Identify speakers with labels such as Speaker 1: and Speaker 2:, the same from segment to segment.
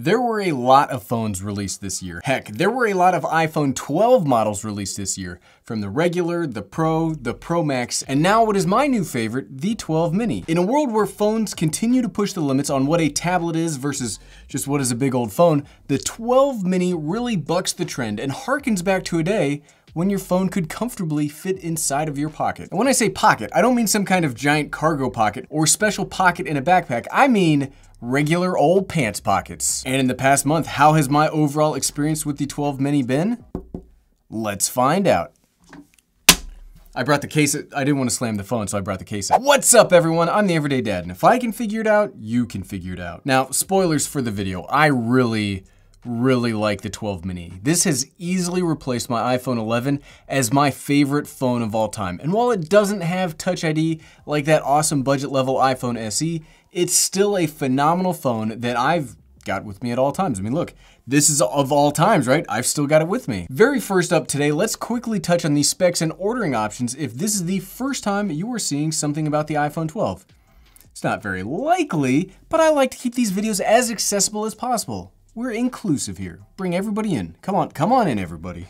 Speaker 1: There were a lot of phones released this year. Heck, there were a lot of iPhone 12 models released this year, from the regular, the Pro, the Pro Max, and now what is my new favorite, the 12 mini. In a world where phones continue to push the limits on what a tablet is versus just what is a big old phone, the 12 mini really bucks the trend and harkens back to a day when your phone could comfortably fit inside of your pocket. And when I say pocket, I don't mean some kind of giant cargo pocket or special pocket in a backpack. I mean regular old pants pockets. And in the past month, how has my overall experience with the 12 Mini been? Let's find out. I brought the case, I didn't want to slam the phone, so I brought the case out. What's up everyone, I'm the Everyday Dad, and if I can figure it out, you can figure it out. Now, spoilers for the video, I really, really like the 12 mini. This has easily replaced my iPhone 11 as my favorite phone of all time. And while it doesn't have Touch ID like that awesome budget level iPhone SE, it's still a phenomenal phone that I've got with me at all times. I mean, look, this is of all times, right? I've still got it with me. Very first up today, let's quickly touch on the specs and ordering options if this is the first time you are seeing something about the iPhone 12. It's not very likely, but I like to keep these videos as accessible as possible. We're inclusive here. Bring everybody in. Come on, come on in everybody.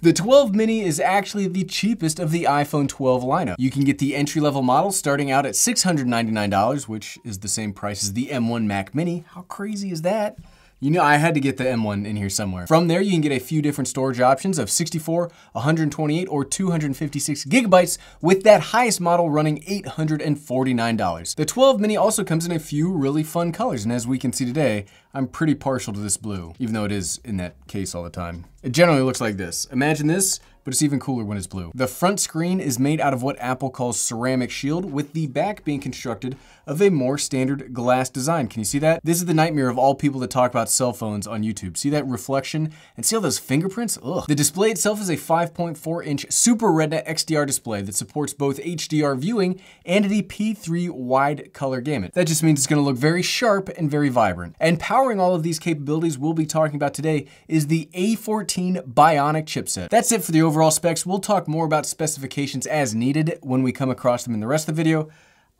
Speaker 1: The 12 mini is actually the cheapest of the iPhone 12 lineup. You can get the entry-level model starting out at $699, which is the same price as the M1 Mac Mini. How crazy is that? You know, I had to get the M1 in here somewhere. From there, you can get a few different storage options of 64, 128, or 256 gigabytes, with that highest model running $849. The 12 mini also comes in a few really fun colors, and as we can see today, I'm pretty partial to this blue, even though it is in that case all the time. It generally looks like this. Imagine this but it's even cooler when it's blue. The front screen is made out of what Apple calls ceramic shield, with the back being constructed of a more standard glass design. Can you see that? This is the nightmare of all people that talk about cell phones on YouTube. See that reflection? And see all those fingerprints? Ugh. The display itself is a 5.4 inch Super Retina XDR display that supports both HDR viewing and the P3 wide color gamut. That just means it's gonna look very sharp and very vibrant. And powering all of these capabilities we'll be talking about today is the A14 Bionic chipset. That's it for the overall overall specs. We'll talk more about specifications as needed when we come across them in the rest of the video.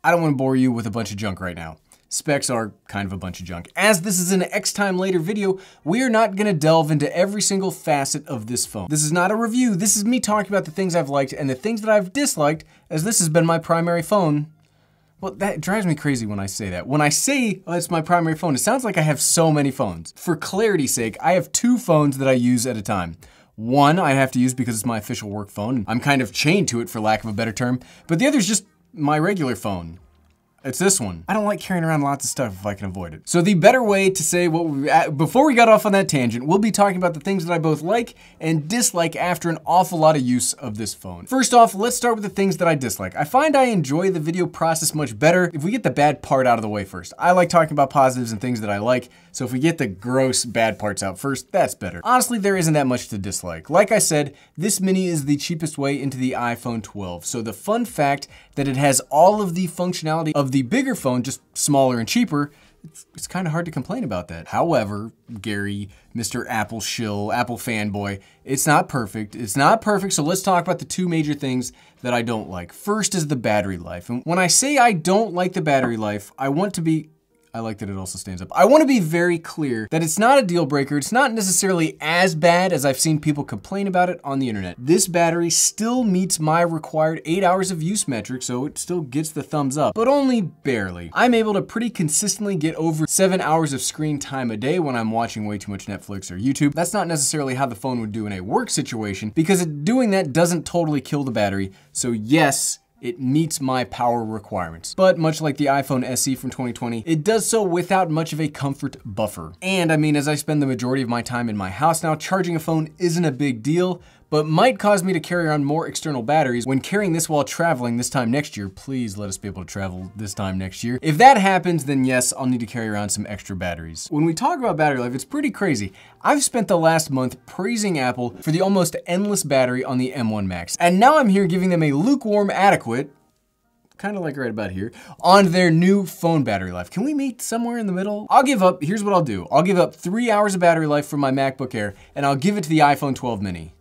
Speaker 1: I don't want to bore you with a bunch of junk right now. Specs are kind of a bunch of junk. As this is an X time later video, we are not gonna delve into every single facet of this phone. This is not a review, this is me talking about the things I've liked and the things that I've disliked, as this has been my primary phone well, that drives me crazy when I say that. When I say oh, it's my primary phone, it sounds like I have so many phones. For clarity's sake, I have two phones that I use at a time. One I have to use because it's my official work phone. I'm kind of chained to it for lack of a better term, but the other is just my regular phone. It's this one. I don't like carrying around lots of stuff if I can avoid it. So the better way to say what we, uh, before we got off on that tangent, we'll be talking about the things that I both like and dislike after an awful lot of use of this phone. First off, let's start with the things that I dislike. I find I enjoy the video process much better if we get the bad part out of the way first. I like talking about positives and things that I like, so if we get the gross bad parts out first, that's better. Honestly, there isn't that much to dislike. Like I said, this mini is the cheapest way into the iPhone 12, so the fun fact that it has all of the functionality of the bigger phone, just smaller and cheaper, it's, it's kind of hard to complain about that. However, Gary, Mr. Apple shill, Apple fanboy, it's not perfect. It's not perfect, so let's talk about the two major things that I don't like. First is the battery life. And when I say I don't like the battery life, I want to be I like that it also stands up. I want to be very clear that it's not a deal breaker. It's not necessarily as bad as I've seen people complain about it on the internet. This battery still meets my required eight hours of use metric, so it still gets the thumbs up, but only barely. I'm able to pretty consistently get over seven hours of screen time a day when I'm watching way too much Netflix or YouTube. That's not necessarily how the phone would do in a work situation because doing that doesn't totally kill the battery. So yes, it meets my power requirements. But much like the iPhone SE from 2020, it does so without much of a comfort buffer. And I mean, as I spend the majority of my time in my house now, charging a phone isn't a big deal, but might cause me to carry on more external batteries when carrying this while traveling this time next year. Please let us be able to travel this time next year. If that happens, then yes, I'll need to carry around some extra batteries. When we talk about battery life, it's pretty crazy. I've spent the last month praising Apple for the almost endless battery on the M1 Max, and now I'm here giving them a lukewarm adequate, kind of like right about here, on their new phone battery life. Can we meet somewhere in the middle? I'll give up, here's what I'll do. I'll give up three hours of battery life for my MacBook Air, and I'll give it to the iPhone 12 mini.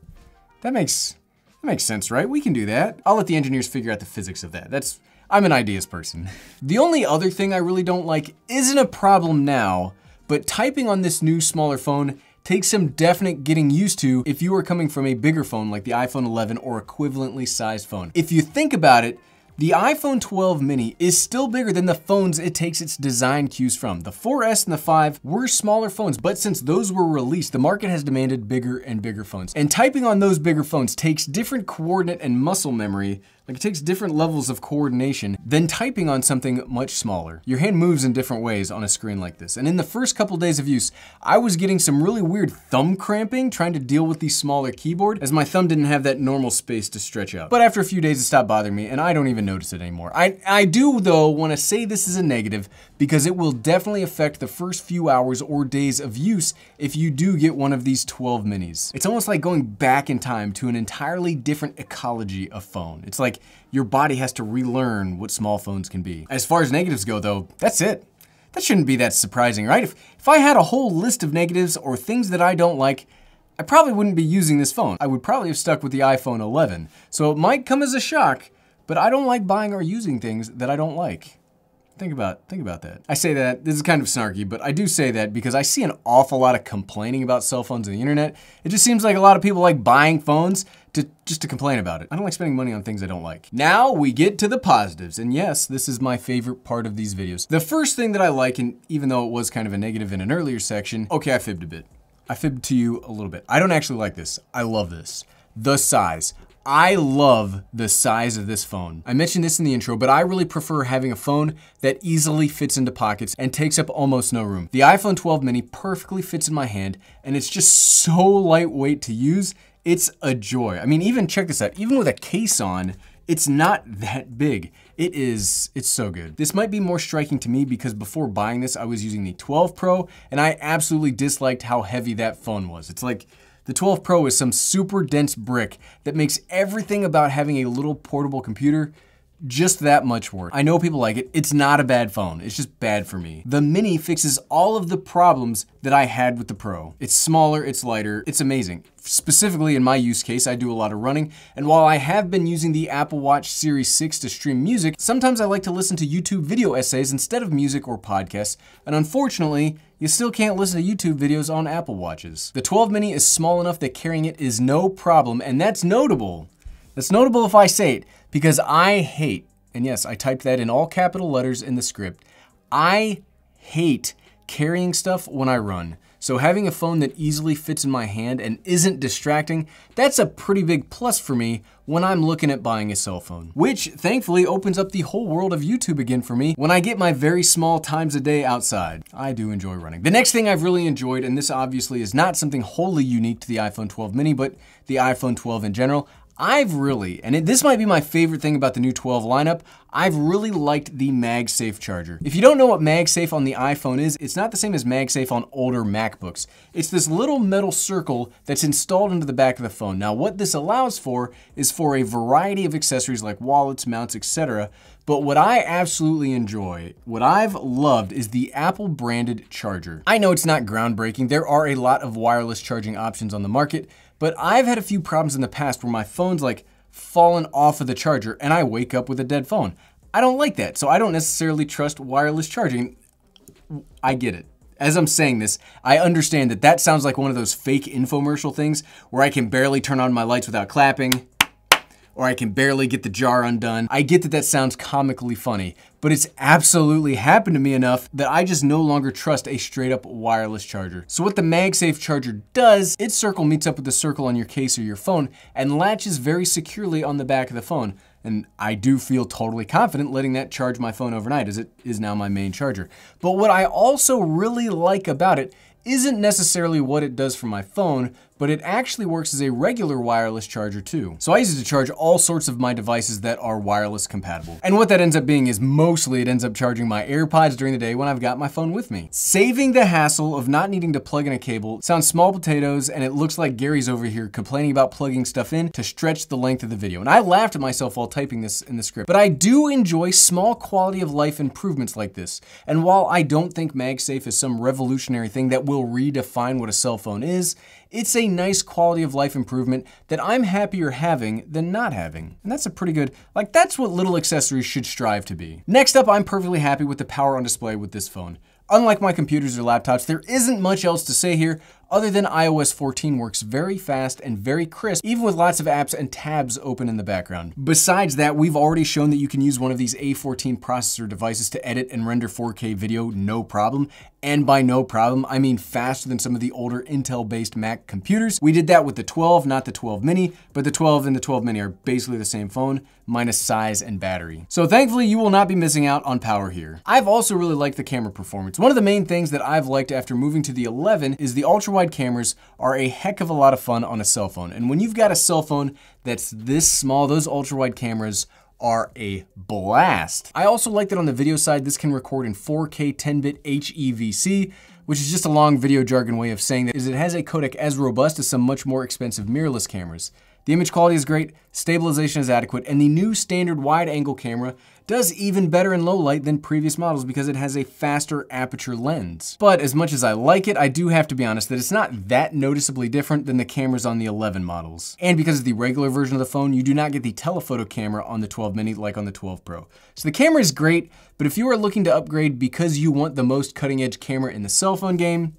Speaker 1: That makes, that makes sense, right? We can do that. I'll let the engineers figure out the physics of that. That's, I'm an ideas person. the only other thing I really don't like isn't a problem now, but typing on this new smaller phone takes some definite getting used to if you are coming from a bigger phone like the iPhone 11 or equivalently sized phone. If you think about it, the iPhone 12 mini is still bigger than the phones it takes its design cues from. The 4S and the 5 were smaller phones, but since those were released, the market has demanded bigger and bigger phones. And typing on those bigger phones takes different coordinate and muscle memory like it takes different levels of coordination than typing on something much smaller. Your hand moves in different ways on a screen like this. And in the first couple days of use, I was getting some really weird thumb cramping trying to deal with the smaller keyboard as my thumb didn't have that normal space to stretch out. But after a few days, it stopped bothering me and I don't even notice it anymore. I, I do though wanna say this is a negative because it will definitely affect the first few hours or days of use if you do get one of these 12 minis. It's almost like going back in time to an entirely different ecology of phone. It's like like your body has to relearn what small phones can be. As far as negatives go though, that's it. That shouldn't be that surprising, right? If, if I had a whole list of negatives or things that I don't like, I probably wouldn't be using this phone. I would probably have stuck with the iPhone 11. So it might come as a shock, but I don't like buying or using things that I don't like. Think about, think about that. I say that, this is kind of snarky, but I do say that because I see an awful lot of complaining about cell phones and the internet. It just seems like a lot of people like buying phones to just to complain about it. I don't like spending money on things I don't like. Now we get to the positives, and yes, this is my favorite part of these videos. The first thing that I like, and even though it was kind of a negative in an earlier section, okay, I fibbed a bit. I fibbed to you a little bit. I don't actually like this. I love this. The size. I love the size of this phone. I mentioned this in the intro, but I really prefer having a phone that easily fits into pockets and takes up almost no room. The iPhone 12 mini perfectly fits in my hand and it's just so lightweight to use it's a joy. I mean, even check this out, even with a case on, it's not that big. It is, it's so good. This might be more striking to me because before buying this, I was using the 12 Pro and I absolutely disliked how heavy that phone was. It's like, the 12 Pro is some super dense brick that makes everything about having a little portable computer just that much work. I know people like it. It's not a bad phone. It's just bad for me. The Mini fixes all of the problems that I had with the Pro. It's smaller, it's lighter, it's amazing. Specifically in my use case, I do a lot of running, and while I have been using the Apple Watch Series 6 to stream music, sometimes I like to listen to YouTube video essays instead of music or podcasts, and unfortunately, you still can't listen to YouTube videos on Apple Watches. The 12 mini is small enough that carrying it is no problem, and that's notable. That's notable if I say it, because I hate, and yes, I typed that in all capital letters in the script, I hate carrying stuff when I run. So having a phone that easily fits in my hand and isn't distracting, that's a pretty big plus for me when I'm looking at buying a cell phone. Which thankfully opens up the whole world of YouTube again for me when I get my very small times a day outside. I do enjoy running. The next thing I've really enjoyed, and this obviously is not something wholly unique to the iPhone 12 mini, but the iPhone 12 in general, I've really, and it, this might be my favorite thing about the new 12 lineup, I've really liked the MagSafe charger. If you don't know what MagSafe on the iPhone is, it's not the same as MagSafe on older MacBooks. It's this little metal circle that's installed into the back of the phone. Now what this allows for is for a variety of accessories like wallets, mounts, etc. But what I absolutely enjoy, what I've loved is the Apple branded charger. I know it's not groundbreaking. There are a lot of wireless charging options on the market, but I've had a few problems in the past where my phone's like fallen off of the charger and I wake up with a dead phone. I don't like that, so I don't necessarily trust wireless charging. I get it. As I'm saying this, I understand that that sounds like one of those fake infomercial things where I can barely turn on my lights without clapping or I can barely get the jar undone. I get that that sounds comically funny, but it's absolutely happened to me enough that I just no longer trust a straight up wireless charger. So what the MagSafe charger does, its circle meets up with the circle on your case or your phone and latches very securely on the back of the phone. And I do feel totally confident letting that charge my phone overnight as it is now my main charger. But what I also really like about it isn't necessarily what it does for my phone, but it actually works as a regular wireless charger too. So I use it to charge all sorts of my devices that are wireless compatible. And what that ends up being is mostly it ends up charging my AirPods during the day when I've got my phone with me. Saving the hassle of not needing to plug in a cable sounds small potatoes and it looks like Gary's over here complaining about plugging stuff in to stretch the length of the video. And I laughed at myself while typing this in the script, but I do enjoy small quality of life improvements like this. And while I don't think MagSafe is some revolutionary thing that will will redefine what a cell phone is, it's a nice quality of life improvement that I'm happier having than not having. And that's a pretty good, like that's what little accessories should strive to be. Next up, I'm perfectly happy with the power on display with this phone. Unlike my computers or laptops, there isn't much else to say here other than iOS 14 works very fast and very crisp, even with lots of apps and tabs open in the background. Besides that, we've already shown that you can use one of these A14 processor devices to edit and render 4K video no problem. And by no problem, I mean faster than some of the older Intel-based Mac computers. We did that with the 12, not the 12 mini, but the 12 and the 12 mini are basically the same phone, minus size and battery. So thankfully, you will not be missing out on power here. I've also really liked the camera performance. One of the main things that I've liked after moving to the 11 is the ultra wide cameras are a heck of a lot of fun on a cell phone. And when you've got a cell phone that's this small, those ultra wide cameras are a blast. I also like that on the video side, this can record in 4K 10-bit HEVC, which is just a long video jargon way of saying that is it has a codec as robust as some much more expensive mirrorless cameras. The image quality is great, stabilization is adequate, and the new standard wide angle camera does even better in low light than previous models because it has a faster aperture lens. But as much as I like it, I do have to be honest that it's not that noticeably different than the cameras on the 11 models. And because of the regular version of the phone, you do not get the telephoto camera on the 12 mini like on the 12 Pro. So the camera is great, but if you are looking to upgrade because you want the most cutting edge camera in the cell phone game,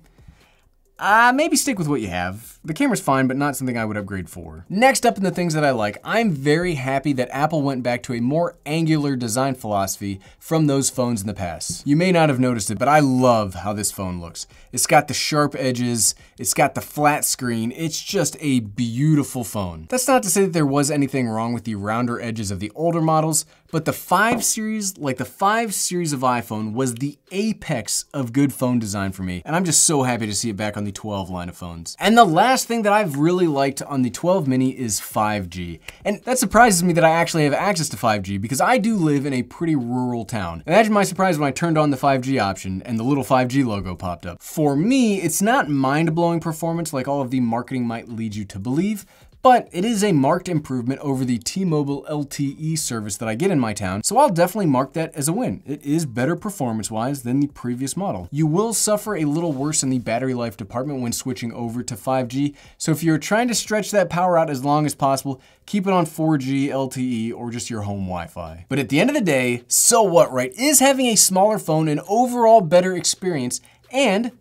Speaker 1: uh, maybe stick with what you have. The camera's fine, but not something I would upgrade for. Next up in the things that I like, I'm very happy that Apple went back to a more angular design philosophy from those phones in the past. You may not have noticed it, but I love how this phone looks. It's got the sharp edges, it's got the flat screen, it's just a beautiful phone. That's not to say that there was anything wrong with the rounder edges of the older models, but the 5 series, like the 5 series of iPhone was the apex of good phone design for me. And I'm just so happy to see it back on the 12 line of phones. And the last thing that I've really liked on the 12 mini is 5G. And that surprises me that I actually have access to 5G because I do live in a pretty rural town. Imagine my surprise when I turned on the 5G option and the little 5G logo popped up. For me, it's not mind-blowing performance like all of the marketing might lead you to believe, but it is a marked improvement over the T-Mobile LTE service that I get in my town, so I'll definitely mark that as a win. It is better performance-wise than the previous model. You will suffer a little worse in the battery life department when switching over to 5G, so if you're trying to stretch that power out as long as possible, keep it on 4G LTE or just your home Wi-Fi. But at the end of the day, so what, right? Is having a smaller phone an overall better experience and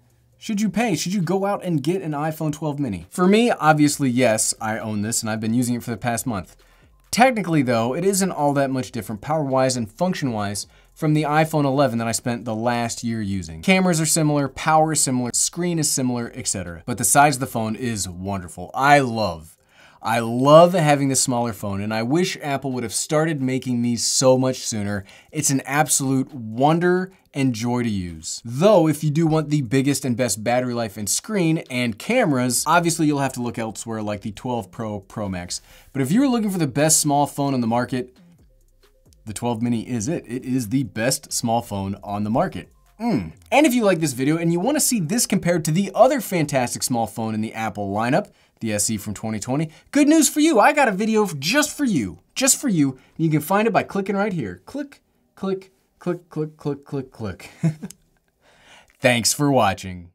Speaker 1: should you pay? Should you go out and get an iPhone 12 mini? For me, obviously, yes, I own this and I've been using it for the past month. Technically, though, it isn't all that much different power-wise and function-wise from the iPhone 11 that I spent the last year using. Cameras are similar, power is similar, screen is similar, etc. But the size of the phone is wonderful. I love I love having the smaller phone and I wish Apple would have started making these so much sooner. It's an absolute wonder and joy to use. Though, if you do want the biggest and best battery life and screen and cameras, obviously you'll have to look elsewhere like the 12 Pro Pro Max. But if you're looking for the best small phone on the market, the 12 mini is it. It is the best small phone on the market. Mm. And if you like this video and you wanna see this compared to the other fantastic small phone in the Apple lineup, the SE from 2020. Good news for you, I got a video just for you, just for you. You can find it by clicking right here. Click, click, click, click, click, click, click. Thanks for watching.